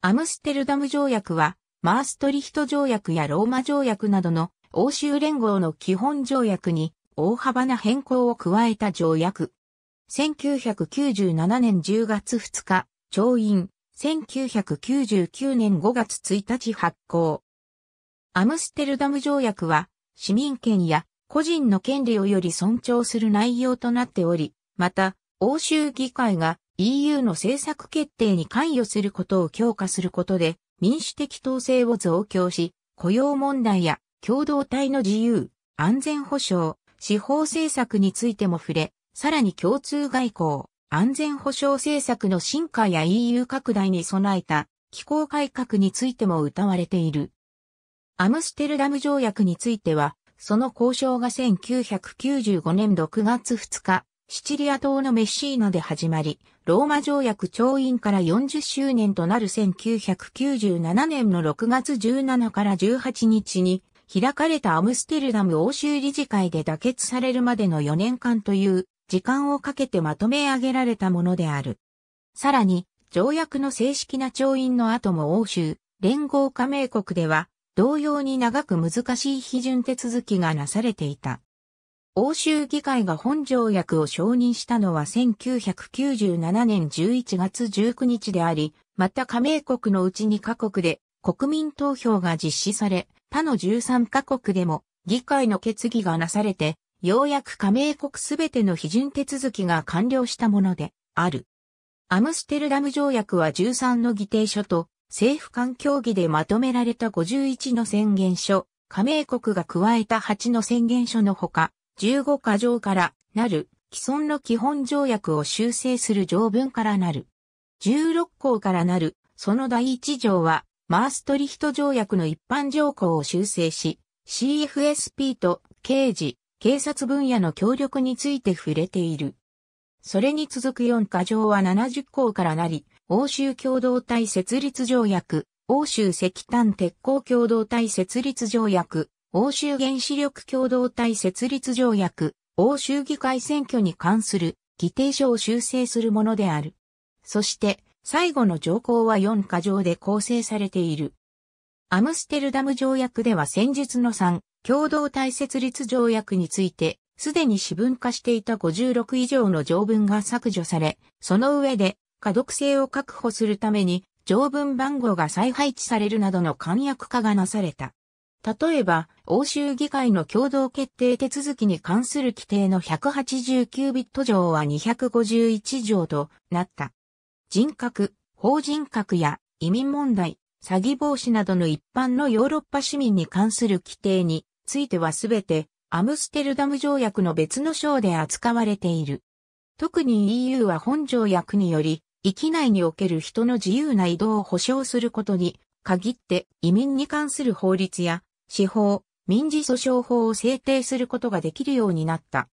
アムステルダム条約は、マーストリヒト条約やローマ条約などの欧州連合の基本条約に大幅な変更を加えた条約。1997年10月2日、調印、1999年5月1日発行。アムステルダム条約は、市民権や個人の権利をより尊重する内容となっており、また、欧州議会が EU の政策決定に関与することを強化することで民主的統制を増強し、雇用問題や共同体の自由、安全保障、司法政策についても触れ、さらに共通外交、安全保障政策の進化や EU 拡大に備えた機構改革についても謳われている。アムステルダム条約については、その交渉が1995年6月2日、シチリア島のメッシーナで始まり、ローマ条約調印から40周年となる1997年の6月17から18日に開かれたアムステルダム欧州理事会で妥結されるまでの4年間という時間をかけてまとめ上げられたものである。さらに、条約の正式な調印の後も欧州、連合加盟国では、同様に長く難しい批准手続きがなされていた。欧州議会が本条約を承認したのは1997年11月19日であり、また加盟国のうち2カ国で国民投票が実施され、他の13カ国でも議会の決議がなされて、ようやく加盟国すべての批准手続きが完了したものである。アムステルダム条約は13の議定書と政府間協議でまとめられた51の宣言書、加盟国が加えた8の宣言書のほか、15箇条からなる既存の基本条約を修正する条文からなる。16項からなるその第1条はマーストリヒト条約の一般条項を修正し CFSP と刑事、警察分野の協力について触れている。それに続く4箇条は70項からなり、欧州共同体設立条約、欧州石炭鉄鋼共同体設立条約、欧州原子力共同体設立条約、欧州議会選挙に関する議定書を修正するものである。そして、最後の条項は4箇条で構成されている。アムステルダム条約では先日の3、共同体設立条約について、すでに私文化していた56以上の条文が削除され、その上で、可読性を確保するために、条文番号が再配置されるなどの簡約化がなされた。例えば、欧州議会の共同決定手続きに関する規定の189ビット条は251条となった。人格、法人格や移民問題、詐欺防止などの一般のヨーロッパ市民に関する規定についてはすべてアムステルダム条約の別の章で扱われている。特に EU は本条約により、域内における人の自由な移動を保障することに、限って移民に関する法律や司法、民事訴訟法を制定することができるようになった。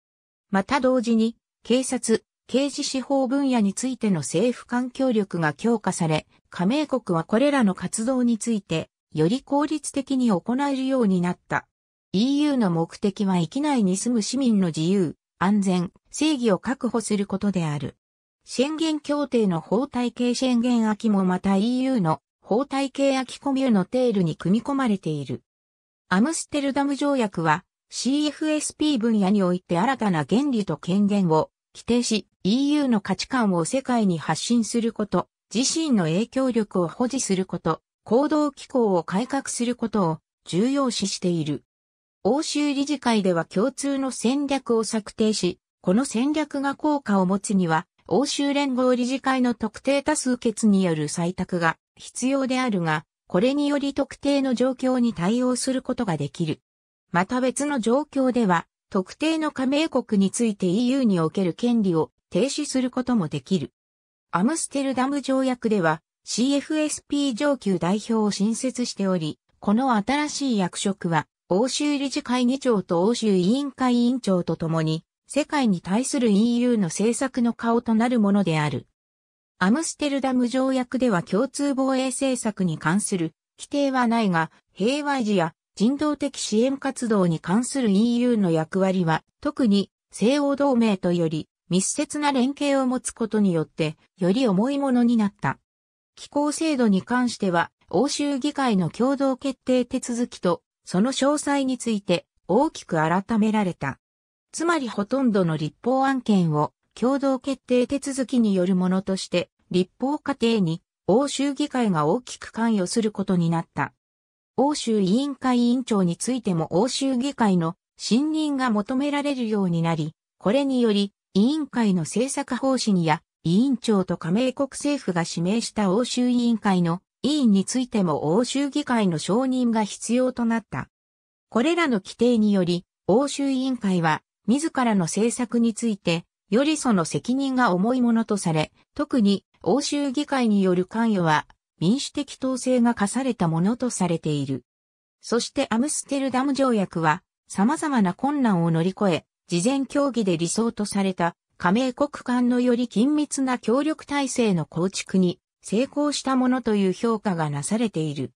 また同時に、警察、刑事司法分野についての政府間協力が強化され、加盟国はこれらの活動について、より効率的に行えるようになった。EU の目的は域内に住む市民の自由、安全、正義を確保することである。宣言協定の法体系宣言秋もまた EU の法体系秋コミュのテールに組み込まれている。アムステルダム条約は CFSP 分野において新たな原理と権限を規定し EU の価値観を世界に発信すること、自身の影響力を保持すること、行動機構を改革することを重要視している。欧州理事会では共通の戦略を策定し、この戦略が効果を持つには、欧州連合理事会の特定多数決による採択が必要であるが、これにより特定の状況に対応することができる。また別の状況では、特定の加盟国について EU における権利を停止することもできる。アムステルダム条約では CFSP 上級代表を新設しており、この新しい役職は欧州理事会議長と欧州委員会委員長とともに世界に対する EU の政策の顔となるものである。アムステルダム条約では共通防衛政策に関する規定はないが、平和維持や人道的支援活動に関する EU の役割は、特に西欧同盟とより密接な連携を持つことによって、より重いものになった。気候制度に関しては、欧州議会の共同決定手続きと、その詳細について大きく改められた。つまりほとんどの立法案件を共同決定手続きによるものとして、立法過程に欧州議会が大きく関与することになった。欧州委員会委員長についても欧州議会の信任が求められるようになり、これにより委員会の政策方針や委員長と加盟国政府が指名した欧州委員会の委員についても欧州議会の承認が必要となった。これらの規定により、欧州委員会は自らの政策についてよりその責任が重いものとされ、特に欧州議会による関与は民主的統制が課されたものとされている。そしてアムステルダム条約は様々な困難を乗り越え、事前協議で理想とされた加盟国間のより緊密な協力体制の構築に成功したものという評価がなされている。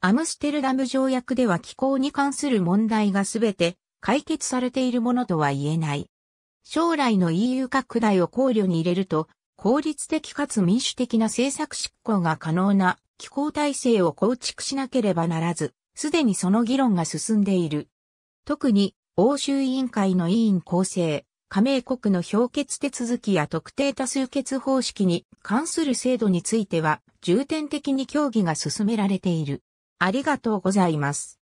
アムステルダム条約では気候に関する問題がすべて解決されているものとは言えない。将来の EU 拡大を考慮に入れると、効率的かつ民主的な政策執行が可能な気候体制を構築しなければならず、すでにその議論が進んでいる。特に、欧州委員会の委員構成、加盟国の評決手続きや特定多数決方式に関する制度については重点的に協議が進められている。ありがとうございます。